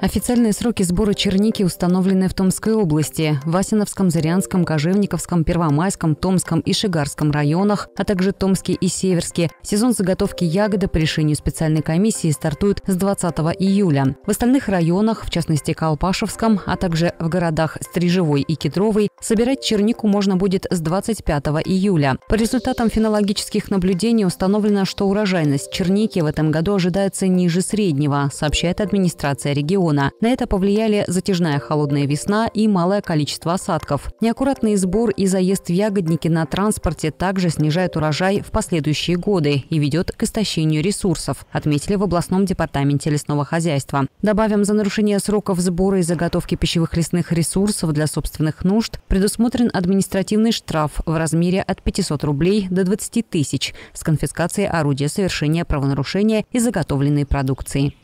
Официальные сроки сбора черники установлены в Томской области, Васиновском, Зырянском, Кожевниковском, Первомайском, Томском и Шигарском районах, а также Томске и Северске. Сезон заготовки ягоды по решению специальной комиссии стартует с 20 июля. В остальных районах, в частности Колпашевском, а также в городах Стрижевой и Кедровой, собирать чернику можно будет с 25 июля. По результатам фенологических наблюдений установлено, что урожайность черники в этом году ожидается ниже среднего, сообщает администрация региона региона. На это повлияли затяжная холодная весна и малое количество осадков. Неаккуратный сбор и заезд в ягодники на транспорте также снижает урожай в последующие годы и ведет к истощению ресурсов, отметили в областном департаменте лесного хозяйства. Добавим, за нарушение сроков сбора и заготовки пищевых лесных ресурсов для собственных нужд предусмотрен административный штраф в размере от 500 рублей до 20 тысяч с конфискацией орудия совершения правонарушения и заготовленной продукции.